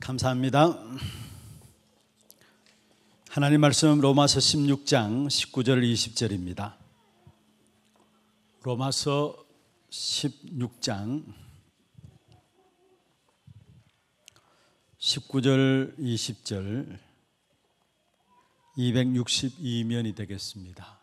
감사합니다. 하나님 말씀 로마서 16장 19절 20절입니다. 로마서 16장 19절 20절 262면이 되겠습니다.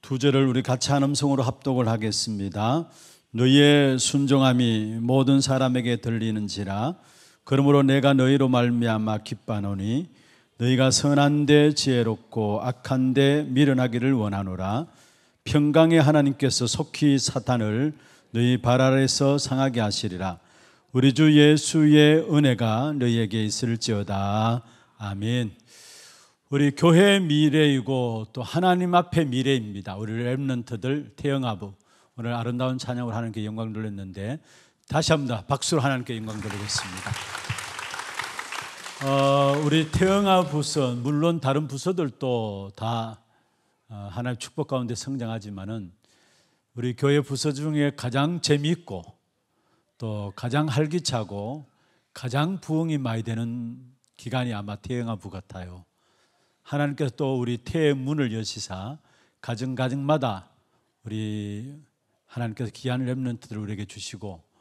두 절을 우리 같이 한 음성으로 합독을 하겠습니다. 너희의 순종함이 모든 사람에게 들리는지라 그러므로 내가 너희로 말미암아 기뻐하노니 너희가 선한데 지혜롭고 악한데 미련하기를 원하노라 평강의 하나님께서 속히 사탄을 너희 발 아래서 상하게 하시리라 우리 주 예수의 은혜가 너희에게 있을지어다 아멘 우리 교회의 미래이고 또 하나님 앞에 미래입니다 우리 랩런트들 태영아부 오늘 아름다운 찬양을 하는 게 영광 돌렸는데 다시 합니다. 박수로 하나님께 영광 드리겠습니다. 어, 우리 태영아 부서 물론 다른 부서들도 다 어, 하나의 축복 가운데 성장하지만은 우리 교회 부서 중에 가장 재미있고 또 가장 활기차고 가장 부흥이 많이 되는 기간이 아마 태영아 부 같아요. 하나님께서 또 우리 태의 문을 여시사 가정 가정마다 우리 하나님께서 귀한 렘런트들을 우리에게 주시고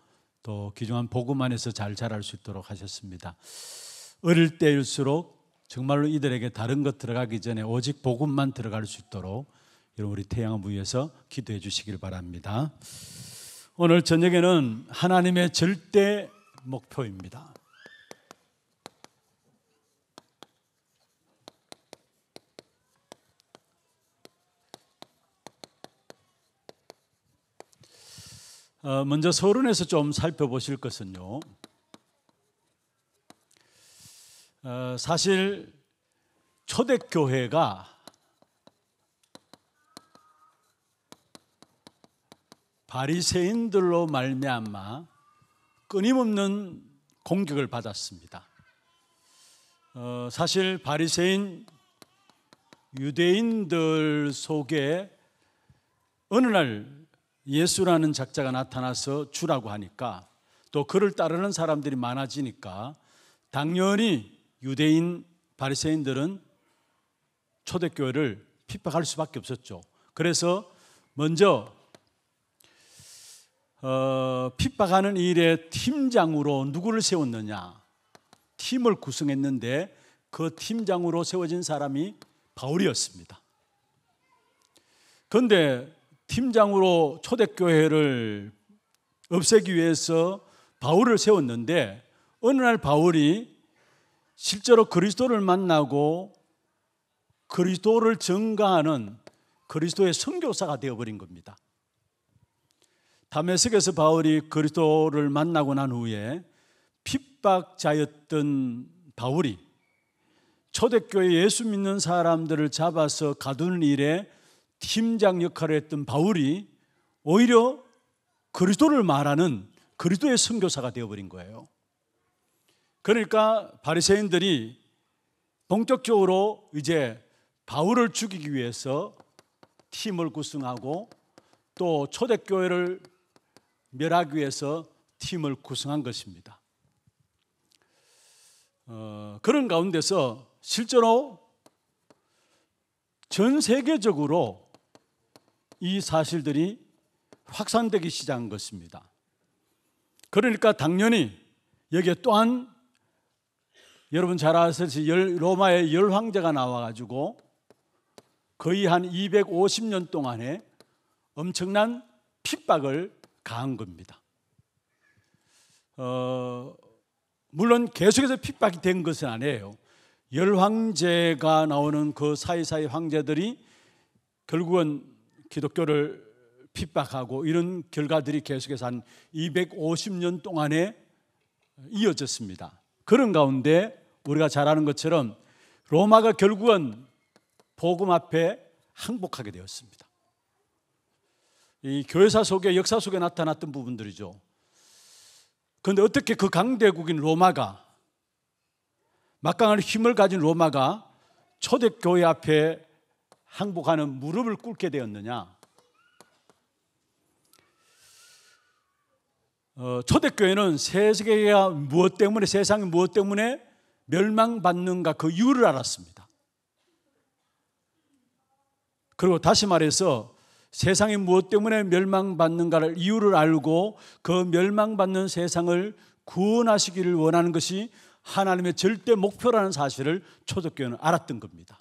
또 귀중한 복음 안에서 잘 자랄 수 있도록 하셨습니다. 어릴 때일수록 정말로 이들에게 다른 것 들어가기 전에 오직 복음만 들어갈 수 있도록 여러분 우리 태양을 위해서 기도해 주시길 바랍니다. 오늘 저녁에는 하나님의 절대 목표입니다. 어, 먼저 서론에서 좀 살펴보실 것은요. 어, 사실 초대교회가 바리새인들로 말미암아 끊임없는 공격을 받았습니다. 어, 사실 바리새인 유대인들 속에 어느 날 예수라는 작자가 나타나서 주라고 하니까 또 그를 따르는 사람들이 많아지니까 당연히 유대인 바리새인들은 초대교회를 핍박할 수밖에 없었죠. 그래서 먼저 어, 핍박하는 일에 팀장으로 누구를 세웠느냐? 팀을 구성했는데 그 팀장으로 세워진 사람이 바울이었습니다. 그런데 팀장으로 초대교회를 없애기 위해서 바울을 세웠는데 어느 날 바울이 실제로 그리스도를 만나고 그리스도를 증가하는 그리스도의 선교사가 되어버린 겁니다. 담에색에서 바울이 그리스도를 만나고 난 후에 핍박자였던 바울이 초대교회 예수 믿는 사람들을 잡아서 가둔 일에 팀장 역할을 했던 바울이 오히려 그리스도를 말하는 그리스도의 선교사가 되어버린 거예요. 그러니까 바리새인들이 본격적으로 이제 바울을 죽이기 위해서 팀을 구성하고 또 초대교회를 멸하기 위해서 팀을 구성한 것입니다. 어, 그런 가운데서 실제로 전 세계적으로 이 사실들이 확산되기 시작한 것입니다. 그러니까 당연히 여기에 또한 여러분 잘 아시듯이 로마의 열 황제가 나와가지고 거의 한 250년 동안에 엄청난 핍박을 가한 겁니다. 어, 물론 계속해서 핍박이 된 것은 아니에요. 열 황제가 나오는 그 사이사이 황제들이 결국은 기독교를 핍박하고 이런 결과들이 계속해서 한 250년 동안에 이어졌습니다. 그런 가운데 우리가 잘 아는 것처럼 로마가 결국은 복음 앞에 항복하게 되었습니다. 이 교회사 속에 역사 속에 나타났던 부분들이죠. 그런데 어떻게 그 강대국인 로마가 막강한 힘을 가진 로마가 초대교회 앞에 항복하는 무릎을 꿇게 되었느냐? 어, 초대교회는 세계가 무엇 때문에 세상이 무엇 때문에 멸망받는가 그 이유를 알았습니다. 그리고 다시 말해서 세상이 무엇 때문에 멸망받는가를 이유를 알고 그 멸망받는 세상을 구원하시기를 원하는 것이 하나님의 절대 목표라는 사실을 초대교회는 알았던 겁니다.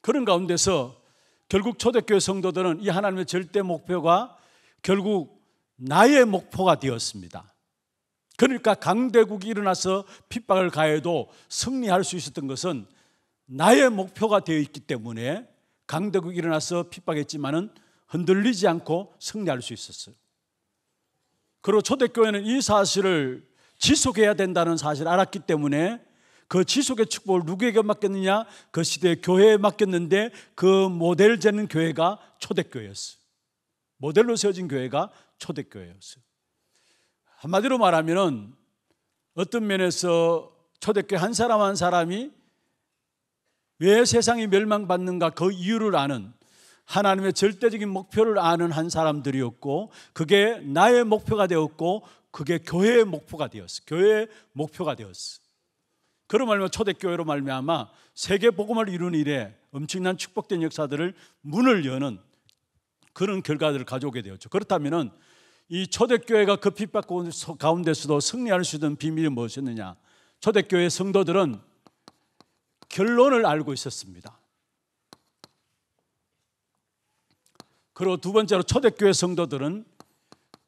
그런 가운데서 결국 초대교회 성도들은 이 하나님의 절대 목표가 결국 나의 목표가 되었습니다. 그러니까 강대국이 일어나서 핍박을 가해도 승리할 수 있었던 것은 나의 목표가 되어 있기 때문에 강대국이 일어나서 핍박했지만은 흔들리지 않고 승리할 수 있었어요. 그리고 초대교회는 이 사실을 지속해야 된다는 사실을 알았기 때문에 그 지속의 축복을 누구에게 맡겼느냐? 그 시대 교회에 맡겼는데 그 모델 되는 교회가 초대교회였어요. 모델로 세워진 교회가 초대교회였어요. 한마디로 말하면은 어떤 면에서 초대교회 한 사람 한 사람이 왜 세상이 멸망받는가 그 이유를 아는 하나님의 절대적인 목표를 아는 한 사람들이었고 그게 나의 목표가 되었고 그게 교회의 목표가 되었어. 교회의 목표가 되었어. 그러말미 초대교회로 말미암아 세계 복음을 이룬 일에 엄청난 축복된 역사들을 문을 여는 그런 결과들을 가져오게 되었죠. 그렇다면은 이 초대교회가 그 핍박 가운데서도 승리할 수 있는 비밀이 무엇이었느냐? 초대교회 성도들은 결론을 알고 있었습니다. 그리고 두 번째로 초대교회 성도들은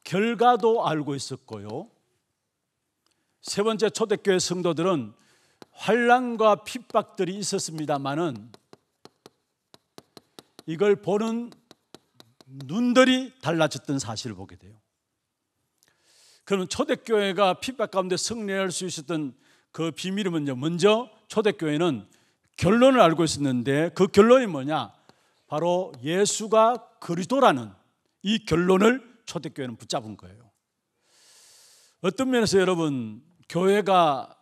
결과도 알고 있었고요. 세 번째 초대교회 성도들은 환란과 핍박들이 있었습니다마는 이걸 보는 눈들이 달라졌던 사실을 보게 돼요. 그럼 초대교회가 핍박 가운데 승리할 수 있었던 그 비밀은 먼저, 먼저 초대교회는 결론을 알고 있었는데 그 결론이 뭐냐? 바로 예수가 그리스도라는 이 결론을 초대교회는 붙잡은 거예요. 어떤 면에서 여러분 교회가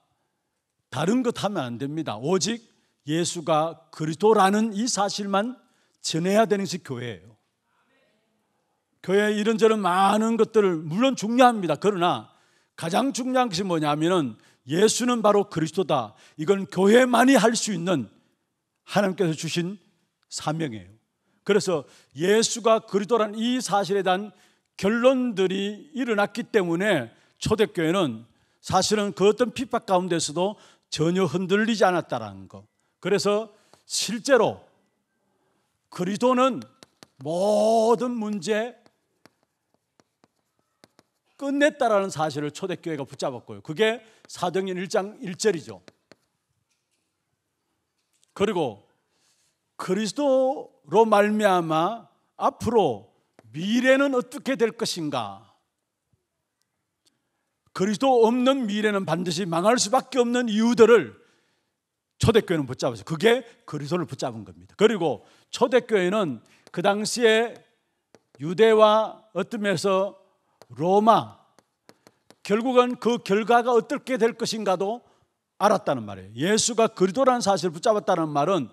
다른 것 하면 안 됩니다. 오직 예수가 그리스도라는 이 사실만 전해야 되는 것이 교회예요. 교회에 이런저런 많은 것들을 물론 중요합니다. 그러나 가장 중요한 것이 뭐냐면은 예수는 바로 그리스도다. 이건 교회만이 할 수 있는 하나님께서 주신 사명이에요. 그래서 예수가 그리스도라는 이 사실에 대한 결론들이 일어났기 때문에 초대교회는 사실은 그 어떤 핍박 가운데서도 전혀 흔들리지 않았다라는 거. 그래서 실제로 그리스도는 모든 문제 끝냈다라는 사실을 초대교회가 붙잡았고요. 그게 사도행전 1장 1절이죠. 그리고 그리스도로 말미암아 앞으로 미래는 어떻게 될 것인가? 그리스도 없는 미래는 반드시 망할 수밖에 없는 이유들을 초대교회는 붙잡았어요. 그게 그리스도를 붙잡은 겁니다. 그리고 초대교회는 그 당시에 유대와 어떤 면에서 로마 결국은 그 결과가 어떻게 될 것인가도 알았다는 말이에요. 예수가 그리스도라는 사실을 붙잡았다는 말은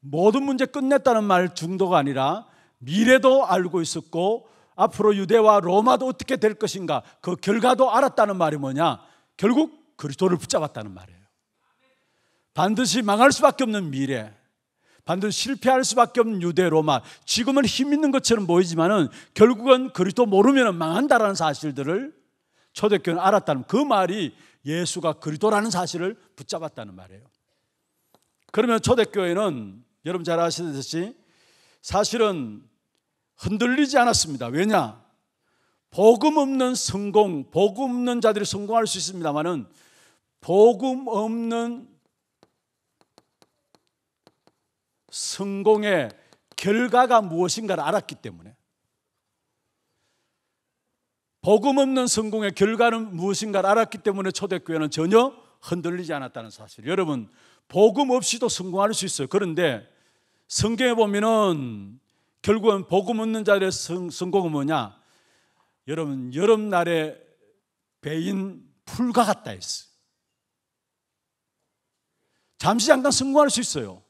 모든 문제 끝냈다는 말 중도가 아니라 미래도 알고 있었고 앞으로 유대와 로마도 어떻게 될 것인가 그 결과도 알았다는 말이 뭐냐? 결국 그리스도를 붙잡았다는 말이에요. 반드시 망할 수밖에 없는 미래, 반드시 실패할 수밖에 없는 유대 로마. 지금은 힘 있는 것처럼 보이지만은 결국은 그리스도 모르면 망한다라는 사실들을 초대교는 알았다는 그 말이 예수가 그리스도라는 사실을 붙잡았다는 말이에요. 그러면 초대교회는 여러분 잘 아시듯이 사실은 흔들리지 않았습니다. 왜냐? 복음 없는 성공, 복음 없는 자들이 성공할 수 있습니다만은 복음 없는 성공의 결과가 무엇인가를 알았기 때문에 복음 없는 성공의 결과는 무엇인가를 알았기 때문에 초대교회는 전혀 흔들리지 않았다는 사실. 여러분, 복음 없이도 성공할 수 있어요. 그런데 성경에 보면은 결국은 복음 없는 자들의 성, 성공은 뭐냐? 여러분 여름날에 배인 풀과 같다 했어. 잠시 잠깐 성공할 수 있어요.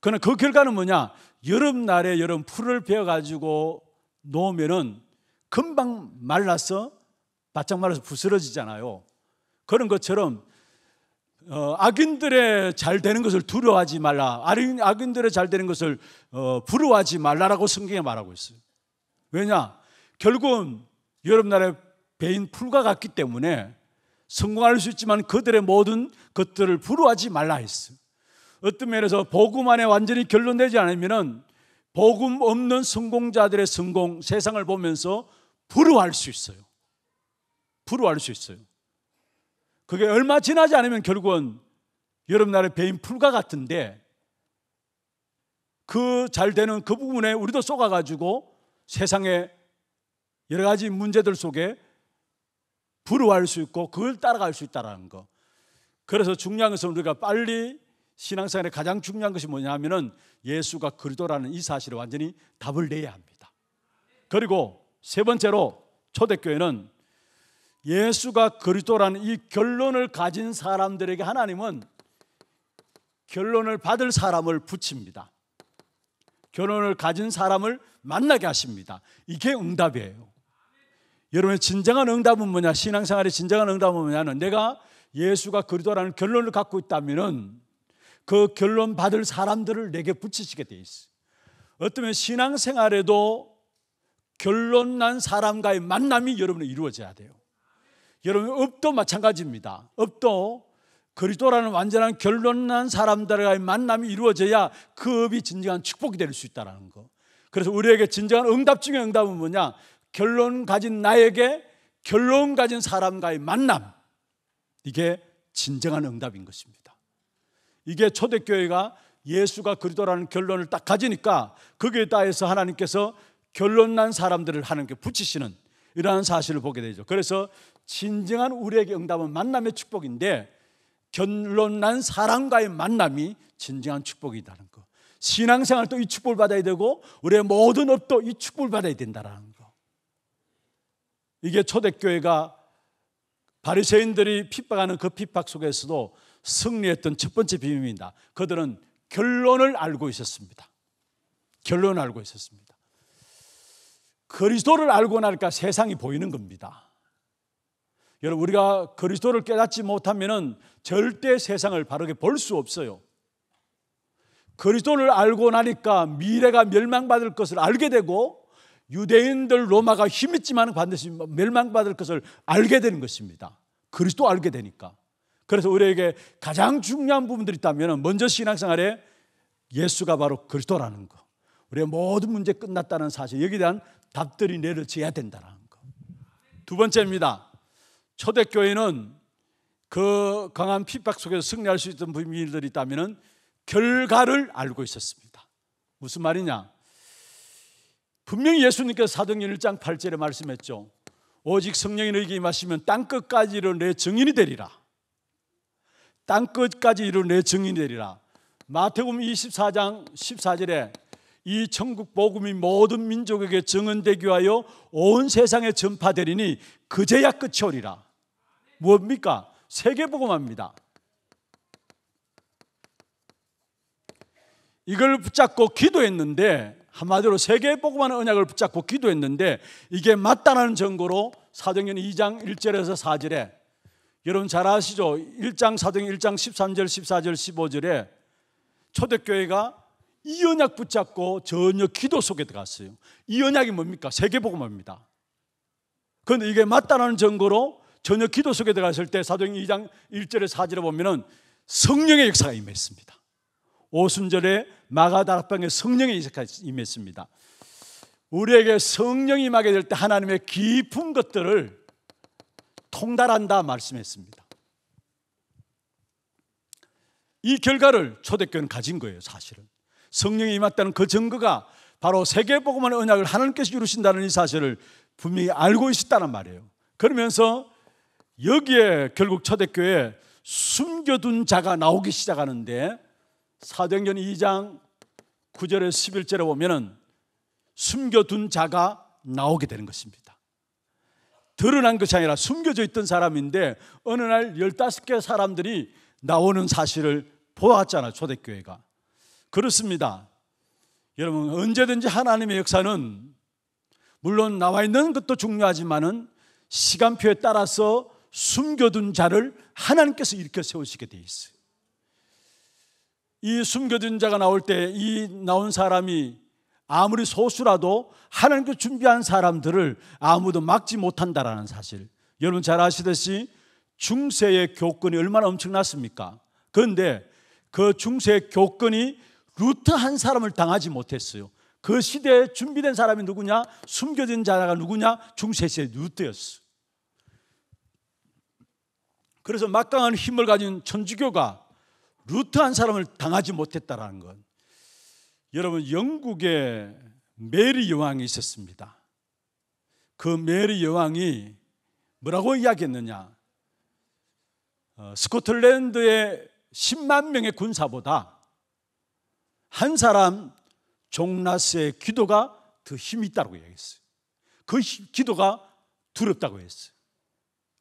그러나 그 결과는 뭐냐? 여름날에 여름 풀을 베어 가지고 놓으면은 금방 말라서 바짝 말라서 부스러지잖아요. 그런 것처럼 어, 악인들의 잘 되는 것을 두려워하지 말라. 악인들의 잘 되는 것을 어, 부러워하지 말라라고 성경에 말하고 있어요. 왜냐? 결국은 여러분 나라의 배인 풀과 같기 때문에 성공할 수 있지만 그들의 모든 것들을 부러워하지 말라 했어요. 어떤 면에서 복음 안에 완전히 결론 내지 않으면 복음 없는 성공자들의 성공 세상을 보면서 부러워할 수 있어요. 부러워할 수 있어요. 그게 얼마 지나지 않으면 결국은 여러분 나라의 배인 풀과 같은데 그 잘 되는 그 부분에 우리도 쏘아가지고세상에 여러 가지 문제들 속에 불우할수 있고 그걸 따라갈 수 있다라는 거. 그래서 중요한 것은 우리가 빨리 신앙생활에 가장 중요한 것이 뭐냐면은 예수가 그리스도라는 이 사실을 완전히 답을 내야 합니다. 그리고 세 번째로 초대교회는 예수가 그리스도라는 이 결론을 가진 사람들에게 하나님은 결론을 받을 사람을 붙입니다. 결론을 가진 사람을 만나게 하십니다. 이게 응답이에요. 여러분의 진정한 응답은 뭐냐? 신앙생활의 진정한 응답은 뭐냐는 내가 예수가 그리스도라는 결론을 갖고 있다면은 그 결론 받을 사람들을 내게 붙이시게 돼 있어. 어쩌면 신앙생활에도 결론 난 사람과의 만남이 여러분이 이루어져야 돼요. 여러분 업도 마찬가지입니다. 업도 그리스도라는 완전한 결론난 사람들과의 만남이 이루어져야 그 업이 진정한 축복이 될 수 있다라는 거. 그래서 우리에게 진정한 응답 중의 응답은 뭐냐? 결론 가진 나에게 결론 가진 사람과의 만남. 이게 진정한 응답인 것입니다. 이게 초대교회가 예수가 그리스도라는 결론을 딱 가지니까 거기에 그 따라서 하나님께서 결론난 사람들을 하는 게 붙이시는 이러한 사실을 보게 되죠. 그래서 진정한 우리에게 응답은 만남의 축복인데 결론난 사람과의 만남이 진정한 축복이라는 거. 신앙생활도 이 축복을 받아야 되고 우리의 모든 업도 이 축복을 받아야 된다라는 거. 이게 초대교회가 바리새인들이 핍박하는 그 핍박 속에서도 승리했던 첫 번째 비밀입니다. 그들은 결론을 알고 있었습니다. 결론을 알고 있었습니다. 그리스도를 알고 나니까 세상이 보이는 겁니다. 여러분 우리가 그리스도를 깨닫지 못하면은 절대 세상을 바르게 볼 수 없어요. 그리스도를 알고 나니까 미래가 멸망받을 것을 알게 되고 유대인들 로마가 힘있지만 반드시 멸망받을 것을 알게 되는 것입니다. 그리스도 알게 되니까. 그래서 우리에게 가장 중요한 부분들이 있다면 먼저 신앙생활에 예수가 바로 그리스도라는 거. 우리의 모든 문제 끝났다는 사실. 여기에 대한 답들이 내려져야 된다는 거. 두 번째입니다. 초대교회는 그 강한 핍박 속에서 승리할 수 있던 비밀들이 있다면 결과를 알고 있었습니다. 무슨 말이냐? 분명히 예수님께서 사도행전 1장 8절에 말씀했죠. 오직 성령이 너에게 임하시면 땅 끝까지 이르내 증인이 되리라. 땅 끝까지 이르내 증인이 되리라. 마태복음 24장 14절에 이 천국 복음이 모든 민족에게 증언되기 위하여 온 세상에 전파되리니 그제야 끝이 오리라. 뭡니까? 세계 복음합니다. 이걸 붙잡고 기도했는데 한마디로 세계 복음하는 언약을 붙잡고 기도했는데 이게 맞다는 증거로 사도행 2장 1절에서 4절에 여러분 잘 아시죠? 1장 사도 1장 13절 14절 15절에 초대교회가 이 언약 붙잡고 전혀 기도 속에 들어갔어요. 이 언약이 뭡니까? 세계복음입니다 그런데 이게 맞다라는 증거로 전혀 기도 속에 들어갔을 때사도행 2장 1절의 사지를 보면은 성령의 역사가 임했습니다. 오순절에 마가다락방에 성령의 역사가 임했습니다. 우리에게 성령이 임하게 될 때 하나님의 깊은 것들을 통달한다 말씀했습니다. 이 결과를 초대교회는 가진 거예요, 사실은. 성령이 임했다는 그 증거가 바로 세계복음의 언약을 하나님께서 이루신다는 이 사실을 분명히 알고 있었다는 말이에요. 그러면서 여기에 결국 초대교회에 숨겨둔 자가 나오기 시작하는데 사도행전 2장 9절에 11절에 보면은 숨겨둔 자가 나오게 되는 것입니다. 드러난 것이 아니라 숨겨져 있던 사람인데 어느 날 15개 사람들이 나오는 사실을 보았잖아요. 초대교회가. 그렇습니다. 여러분, 언제든지 하나님의 역사는 물론 나와 있는 것도 중요하지만은 시간표에 따라서 숨겨둔 자를 하나님께서 일으켜 세우시게 돼 있어요. 이 숨겨둔 자가 나올 때 이 나온 사람이 아무리 소수라도 하나님께 준비한 사람들을 아무도 막지 못한다라는 사실. 여러분 잘 아시듯이 중세의 교권이 얼마나 엄청났습니까? 그런데 그 중세 교권이 루트 한 사람을 당하지 못했어요. 그 시대에 준비된 사람이 누구냐? 숨겨진 자가 누구냐? 중세시의 루트였어. 그래서 막강한 힘을 가진 천주교가 루트 한 사람을 당하지 못했다라는 건 여러분 영국에 메리 여왕이 있었습니다. 그 메리 여왕이 뭐라고 이야기했느냐? 어, 스코틀랜드의 10만 명의 군사보다 한 사람 종나스의 기도가 더 힘이 있다고 얘기했어요. 그 기도가 두렵다고 했어요.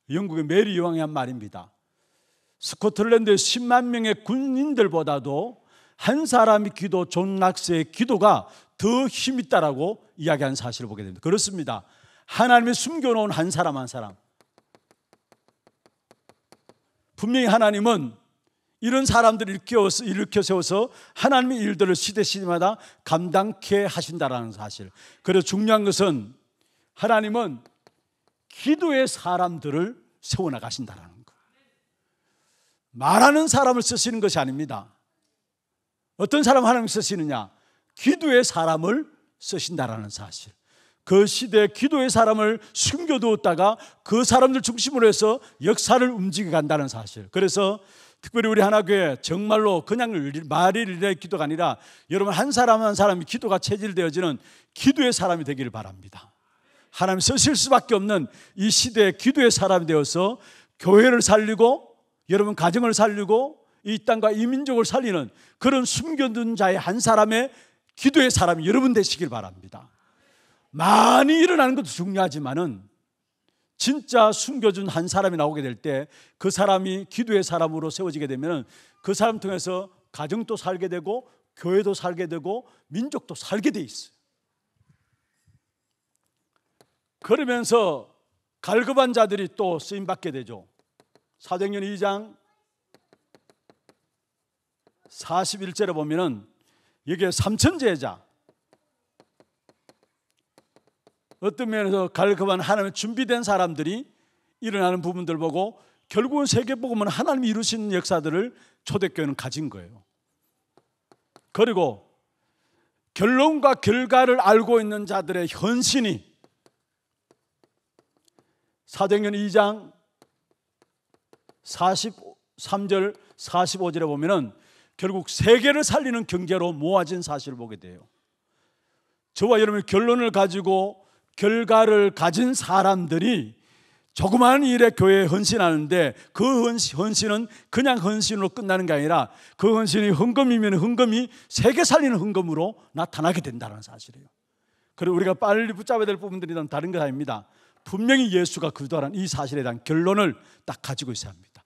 영국의 메리 여왕의한 말입니다. 스코틀랜드의 10만 명의 군인들보다도 한 사람의 기도, 존 락스의 기도가 더 힘있다라고 이야기한 사실을 보게 됩니다. 그렇습니다. 하나님이 숨겨놓은 한 사람 한 사람. 분명히 하나님은 이런 사람들을 일으켜, 일으켜 세워서 하나님의 일들을 시대시대마다 감당케 하신다라는 사실. 그리고 중요한 것은 하나님은 기도의 사람들을 세워나가신다라는 거. 말하는 사람을 쓰시는 것이 아닙니다. 어떤 사람 하나님 쓰시느냐? 기도의 사람을 쓰신다라는 사실. 그 시대에 기도의 사람을 숨겨두었다가 그 사람들 중심으로 해서 역사를 움직여 간다는 사실. 그래서 특별히 우리 하나교회 정말로 그냥 말일릴 기도가 아니라 여러분 한 사람 한 사람이 기도가 체질되어지는 기도의 사람이 되기를 바랍니다. 하나님 쓰실 수밖에 없는 이 시대의 기도의 사람이 되어서 교회를 살리고 여러분 가정을 살리고 이 땅과 이 민족을 살리는 그런 숨겨둔 자의 한 사람의 기도의 사람이 여러분 되시길 바랍니다. 많이 일어나는 것도 중요하지만은 진짜 숨겨준 한 사람이 나오게 될 때 그 사람이 기도의 사람으로 세워지게 되면 그 사람 통해서 가정도 살게 되고 교회도 살게 되고 민족도 살게 돼 있어요. 그러면서 갈급한 자들이 또 쓰임 받게 되죠. 사도행전 2장 41절에 보면은 이게 에 삼천 제자 어떤 면에서 갈급한 하나님의 준비된 사람들이 일어나는 부분들 보고 결국은 세계복음은 하나님이 이루신 역사들을 초대교회는 가진 거예요. 그리고 결론과 결과를 알고 있는 자들의 현신이 사도행전 2장 43절 45절에 보면은 결국 세계를 살리는 경제로 모아진 사실을 보게 돼요. 저와 여러분이 결론을 가지고 결과를 가진 사람들이 조그마한 일에 교회에 헌신하는데 그 헌신은 그냥 헌신으로 끝나는 게 아니라 그 헌신이 헌금이면 헌금이 세계 살리는 헌금으로 나타나게 된다는 사실이에요. 그리고 우리가 빨리 붙잡아야 될 부분들이 다른 것 아닙니다. 분명히 예수가 그리도라는이 사실에 대한 결론을 딱 가지고 있어야 합니다.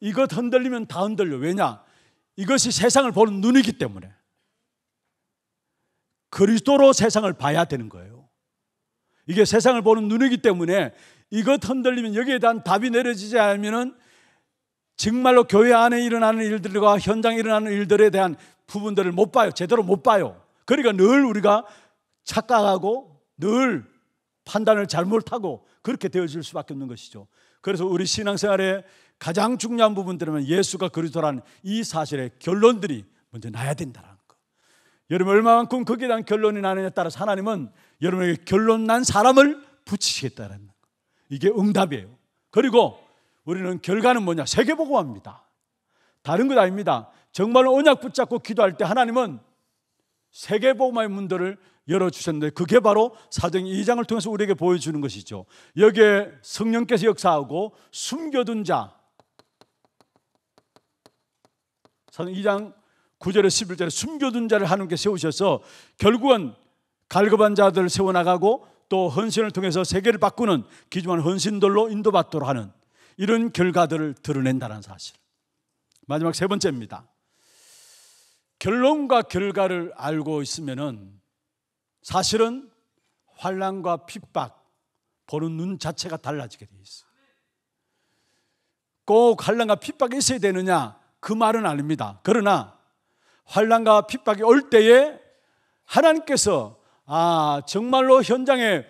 이것 흔들리면 다 흔들려. 왜냐? 이것이 세상을 보는 눈이기 때문에. 그리스도로 세상을 봐야 되는 거예요. 이게 세상을 보는 눈이기 때문에 이것 흔들리면 여기에 대한 답이 내려지지 않으면 정말로 교회 안에 일어나는 일들과 현장에 일어나는 일들에 대한 부분들을 못 봐요. 제대로 못 봐요. 그러니까 늘 우리가 착각하고 늘 판단을 잘못하고 그렇게 되어질 수밖에 없는 것이죠. 그래서 우리 신앙생활의 가장 중요한 부분들은 예수가 그리스도라는 이 사실의 결론들이 먼저 나야 된다는 라 것. 여러분 얼마만큼 거기에 대한 결론이 나느냐에 따라서 하나님은 여러분에게 결론난 사람을 붙이시겠다는 이게 응답이에요. 그리고 우리는 결과는 뭐냐? 세계보고합니다. 다른 것 아닙니다. 정말 언약 붙잡고 기도할 때 하나님은 세계보고마의 문들을 열어주셨는데 그게 바로 사정 2장을 통해서 우리에게 보여주는 것이죠. 여기에 성령께서 역사하고 숨겨둔 자. 사정 2장 9절에 11절에 숨겨둔 자를 하나님께 세우셔서 결국은 갈급한 자들 을 세워나가고 또 헌신을 통해서 세계를 바꾸는 기중한 헌신들로 인도받도록 하는 이런 결과들을 드러낸다는 사실. 마지막 세 번째입니다. 결론과 결과를 알고 있으면은 사실은 환란과 핍박 보는 눈 자체가 달라지게 돼 있어. 꼭 환란과 핍박이 있어야 되느냐 그 말은 아닙니다. 그러나 환란과 핍박이 올 때에 하나님께서 아, 정말로 현장에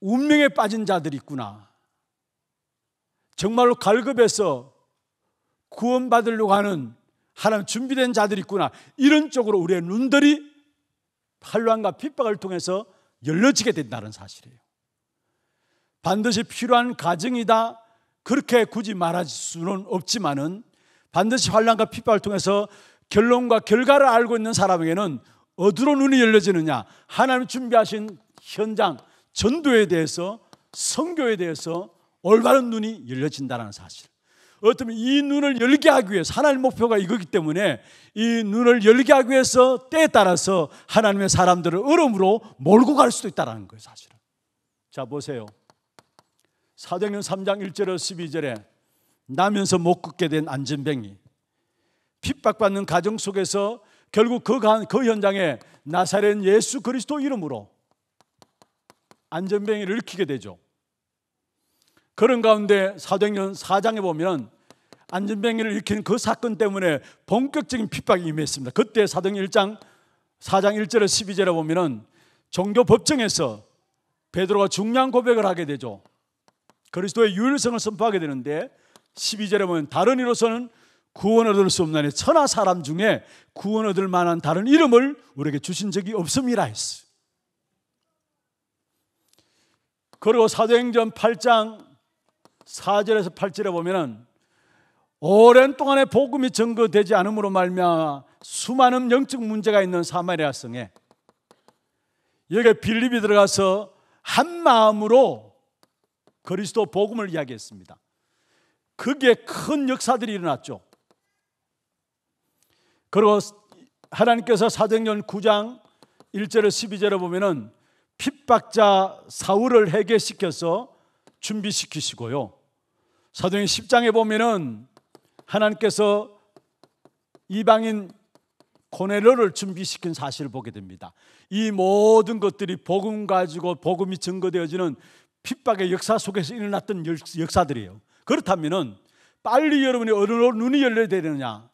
운명에 빠진 자들이 있구나. 정말로 갈급해서 구원받으려고 하는 하나님 준비된 자들이 있구나. 이런 쪽으로 우리의 눈들이 환란과 핍박을 통해서 열려지게 된다는 사실이에요. 반드시 필요한 가정이다. 그렇게 굳이 말할 수는 없지만은 반드시 환란과 핍박을 통해서 결론과 결과를 알고 있는 사람에게는 어디로 눈이 열려지느냐? 하나님 준비하신 현장 전도에 대해서 성교에 대해서 올바른 눈이 열려진다는 사실. 어쩌면 이 눈을 열게 하기 위해서 하나님 목표가 이거기 때문에 이 눈을 열게 하기 위해서 때에 따라서 하나님의 사람들을 얼음으로 몰고 갈 수도 있다는 거예요, 사실은. 자, 보세요. 사도행전 3장 1절에서 12절에 나면서 못 걷게 된 안진뱅이 핍박받는 가정 속에서 결국 그, 그 현장에 나사렛 예수 그리스도 이름으로 안전병이를 일으키게 되죠. 그런 가운데 사도행전 4장에 보면 안전병이를 일으킨그 사건 때문에 본격적인 핍박이 임했습니다. 그때 사도행전 1장 4장 1절에 12절에 보면은 종교 법정에서 베드로가 중요한 고백을 하게 되죠. 그리스도의 유일성을 선포하게 되는데 12절에 보면 다른 이로서는 구원 얻을 수없는 천하 사람 중에 구원 얻을 만한 다른 이름을 우리에게 주신 적이 없음이라 했어 그리고 사도행전 8장 4절에서 8절에 보면은 오랜 동안에 복음이 증거되지 않음으로 말미암아 수많은 영적 문제가 있는 사마리아 성에 여기에 빌립이 들어가서 한 마음으로 그리스도 복음을 이야기했습니다. 그게 큰 역사들이 일어났죠. 그리고 하나님께서 사도행전 9장 1절에 12절에 보면은 핍박자 사울을 해결시켜서 준비시키시고요. 사도행 10장에 보면은 하나님께서 이방인 코넬로를 준비시킨 사실을 보게 됩니다. 이 모든 것들이 복음 가지고 복음이 증거되어지는 핍박의 역사 속에서 일어났던 역사들이에요. 그렇다면은 빨리 여러분이 어느 눈이 열려야 되느냐?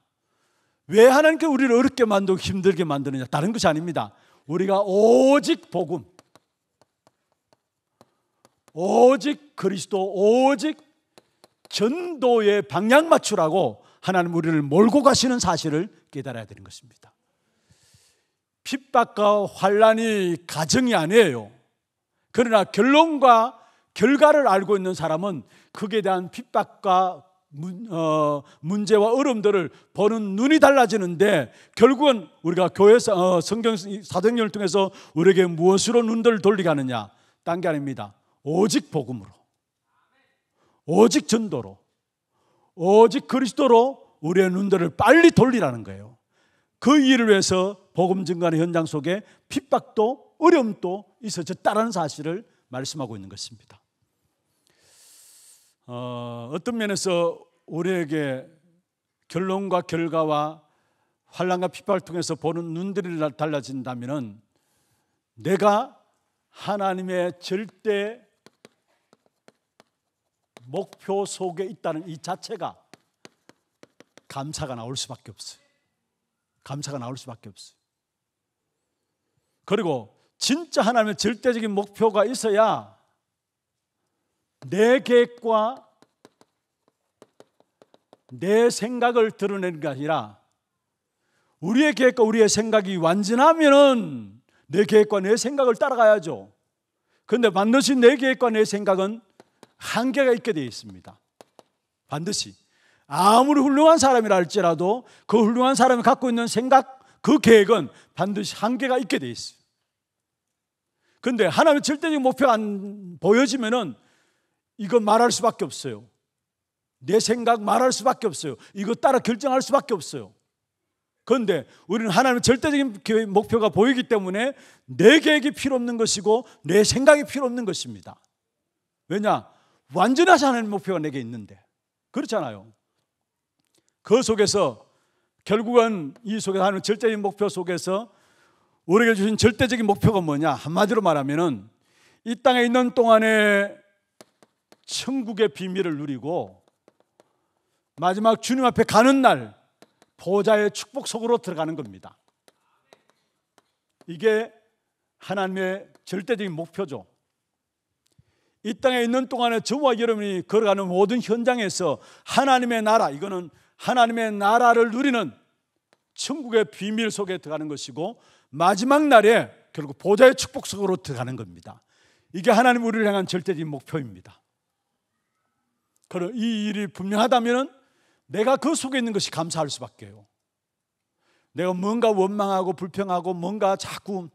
왜 하나님께 우리를 어렵게 만들고 힘들게 만드느냐? 다른 것이 아닙니다. 우리가 오직 복음, 오직 그리스도, 오직 전도의 방향 맞추라고 하나님 우리를 몰고 가시는 사실을 깨달아야 되는 것입니다. 핍박과 환란이 가정이 아니에요. 그러나 결론과 결과를 알고 있는 사람은 그에 대한 핍박과 문, 어, 문제와 어려움들을 보는 눈이 달라지는데 결국은 우리가 교회 어, 성경 사도행전을 통해서 우리에게 무엇으로 눈들을 돌리게 하느냐? 딴게 아닙니다. 오직 복음으로, 오직 전도로, 오직 그리스도로 우리의 눈들을 빨리 돌리라는 거예요. 그 일을 위해서 복음 증가의 현장 속에 핍박도 어려움도 있어졌다는 사실을 말씀하고 있는 것입니다. 어, 어떤 면에서 우리에게 결론과 결과와 환란과 핍박을 통해서 보는 눈들이 달라진다면 내가 하나님의 절대 목표 속에 있다는 이 자체가 감사가 나올 수밖에 없어요. 감사가 나올 수밖에 없어요. 그리고 진짜 하나님의 절대적인 목표가 있어야 내 계획과 내 생각을 드러내는 게 아니라 우리의 계획과 우리의 생각이 완전하면은 내 계획과 내 생각을 따라가야죠. 그런데 반드시 내 계획과 내 생각은 한계가 있게 되어 있습니다. 반드시. 아무리 훌륭한 사람이라 할지라도 그 훌륭한 사람이 갖고 있는 생각, 그 계획은 반드시 한계가 있게 되어 있어요. 그런데 하나님의 절대적인 목표가 안 보여지면은 이건 말할 수밖에 없어요. 내 생각 말할 수밖에 없어요. 이거 따라 결정할 수밖에 없어요. 그런데 우리는 하나님의 절대적인 그 목표가 보이기 때문에 내 계획이 필요 없는 것이고 내 생각이 필요 없는 것입니다. 왜냐? 완전하지 않은 목표가 내게 있는데. 그렇잖아요. 그 속에서 결국은 이 속에서 하는 절대적인 목표 속에서 우리에게 주신 절대적인 목표가 뭐냐? 한마디로 말하면은 이 땅에 있는 동안에 천국의 비밀을 누리고 마지막 주님 앞에 가는 날 보좌의 축복 속으로 들어가는 겁니다. 이게 하나님의 절대적인 목표죠. 이 땅에 있는 동안에 저와 여러분이 걸어가는 모든 현장에서 하나님의 나라, 이거는 하나님의 나라를 누리는 천국의 비밀 속에 들어가는 것이고 마지막 날에 결국 보좌의 축복 속으로 들어가는 겁니다. 이게 하나님 우리를 향한 절대적인 목표입니다. 그럼 이 일이 분명하다면 내가 그 속에 있는 것이 감사할 수밖에요. 내가 뭔가 원망하고 불평하고 뭔가 자꾸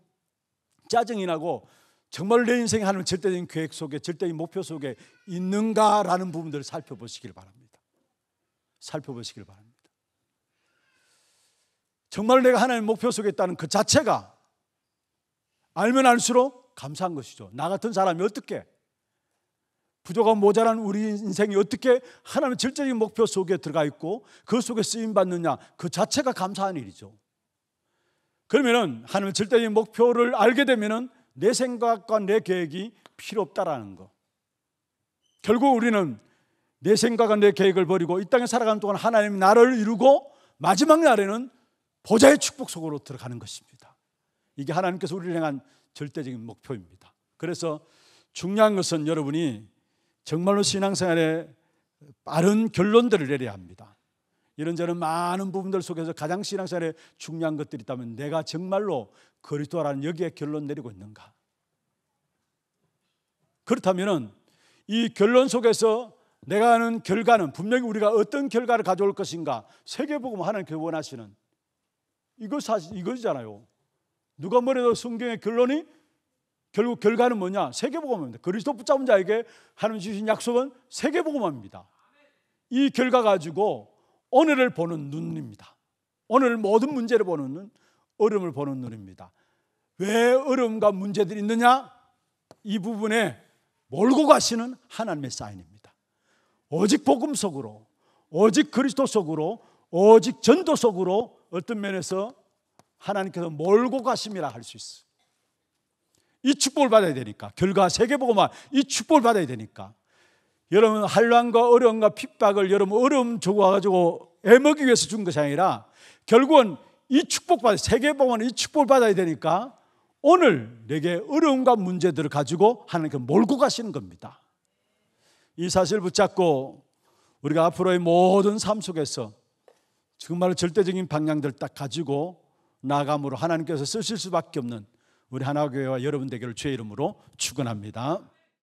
짜증이 나고 정말 내 인생에 하는 절대적인 계획 속에 절대적인 목표 속에 있는가라는 부분들을 살펴보시길 바랍니다. 살펴보시길 바랍니다. 정말 내가 하나님의 목표 속에 있다는 그 자체가 알면 알수록 감사한 것이죠. 나 같은 사람이 어떻게 부족하 모자란 우리 인생이 어떻게 하나님의 질적인 목표 속에 들어가 있고 그 속에 쓰임 받느냐 그 자체가 감사한 일이죠. 그러면은 하나님의 질적인 목표를 알게 되면은 내 생각과 내 계획이 필요 없다라는 거. 결국 우리는 내 생각과 내 계획을 버리고 이 땅에 살아가는 동안 하나님 나를 이루고 마지막 날에는 보좌의 축복 속으로 들어가는 것입니다. 이게 하나님께서 우리를 향한 절대적인 목표입니다. 그래서 중요한 것은 여러분이 정말로 신앙생활에 빠른 결론들을 내려야 합니다. 이런저런 많은 부분들 속에서 가장 신앙생활에 중요한 것들이 있다면 내가 정말로 그리스도라는 여기에 결론 내리고 있는가? 그렇다면은 이 결론 속에서 내가 하는 결과는 분명히 우리가 어떤 결과를 가져올 것인가? 세계복음 하나님께 원하시는 이것 사실 이거잖아요. 누가 뭐래도 성경의 결론이 결국 결과는 뭐냐? 세계복음입니다 그리스도 붙잡은 자에게 하나님 주신 약속은 세계복음입니다이 결과 가지고 오늘을 보는 눈입니다. 오늘 모든 문제를 보는 눈, 어려움을 보는 눈입니다. 왜 어려움과 문제들이 있느냐? 이 부분에 몰고 가시는 하나님의 사인입니다. 오직 복음 속으로, 오직 그리스도 속으로, 오직 전도 속으로 어떤 면에서 하나님께서 몰고 가심이라 할 수 있어요. 이 축복을 받아야 되니까. 결과 세계보고만 이 축복을 받아야 되니까. 여러분 한란과 어려움과 핍박을 여러분 어려움 주고 와가지고 애먹기 위해서 준 것이 아니라 결국은 이 축복받아 세계보고만 이 축복을 받아야 되니까 오늘 내게 어려움과 문제들을 가지고 하나님께 몰고 가시는 겁니다. 이 사실 붙잡고 우리가 앞으로의 모든 삶 속에서 정말 절대적인 방향들 딱 가지고 나감으로 하나님께서 쓰실 수밖에 없는 우리 하나교회와 여러분 되기를 주의 이름으로 축원합니다.